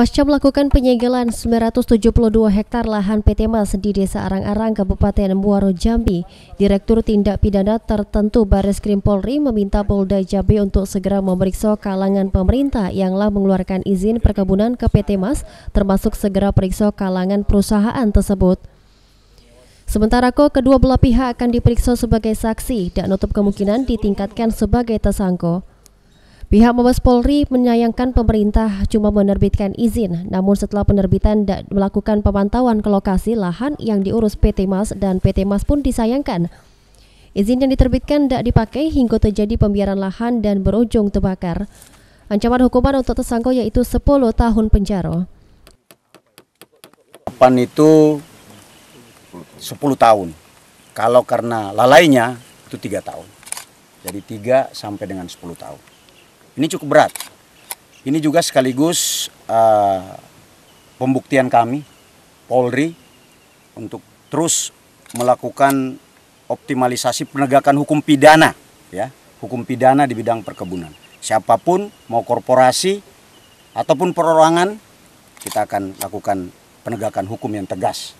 Pasca melakukan penyegelan 972 hektar lahan PT Mas di Desa Arang-Arang, Kabupaten Muaro Jambi, Direktur Tindak Pidana Tertentu Baris Krim Polri meminta Polda Jambi untuk segera memeriksa kalangan pemerintah yang telah mengeluarkan izin perkebunan ke PT Mas, termasuk segera periksa kalangan perusahaan tersebut. Sementara ko kedua belah pihak akan diperiksa sebagai saksi dan nutup kemungkinan ditingkatkan sebagai tersangka. Pihak Mabes Polri menyayangkan pemerintah cuma menerbitkan izin, namun setelah penerbitan melakukan pemantauan ke lokasi lahan yang diurus PT Mas dan PT Mas pun disayangkan. Izin yang diterbitkan tidak dipakai hingga terjadi pembiaran lahan dan berujung terbakar. Ancaman hukuman untuk tersangka yaitu 10 tahun penjara. Pan itu 10 tahun. Kalau karena lalainya itu tiga tahun. Jadi 3 sampai dengan 10 tahun. Ini cukup berat. Ini juga sekaligus uh, pembuktian kami, Polri, untuk terus melakukan optimalisasi penegakan hukum pidana, ya, hukum pidana di bidang perkebunan. Siapapun, mau korporasi ataupun perorangan, kita akan lakukan penegakan hukum yang tegas.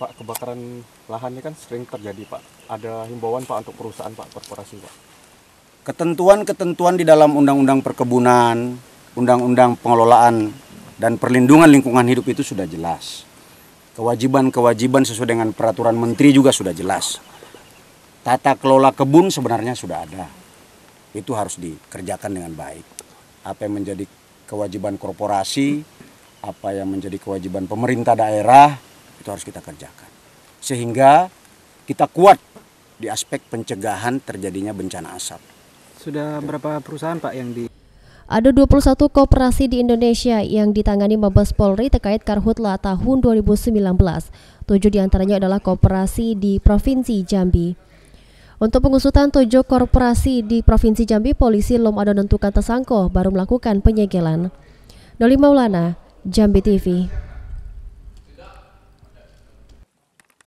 Pak, kebakaran lahan ini kan sering terjadi, Pak. Ada himbauan, Pak, untuk perusahaan, Pak, korporasi, Pak ketentuan-ketentuan di dalam undang-undang perkebunan, undang-undang pengelolaan dan perlindungan lingkungan hidup itu sudah jelas. Kewajiban-kewajiban sesuai dengan peraturan menteri juga sudah jelas. Tata kelola kebun sebenarnya sudah ada. Itu harus dikerjakan dengan baik. Apa yang menjadi kewajiban korporasi, apa yang menjadi kewajiban pemerintah daerah, itu harus kita kerjakan. Sehingga kita kuat di aspek pencegahan terjadinya bencana asap. Sudah berapa perusahaan Pak yang di ada 21 kooperasi di Indonesia yang ditangani Mabes Polri terkait Karhutla tahun 2019. Tujuh diantaranya adalah kooperasi di Provinsi Jambi. Untuk pengusutan tujuh korporasi di Provinsi Jambi, polisi belum ada menentukan tersangka baru melakukan penyegelan. Noli Maulana, Jambi TV.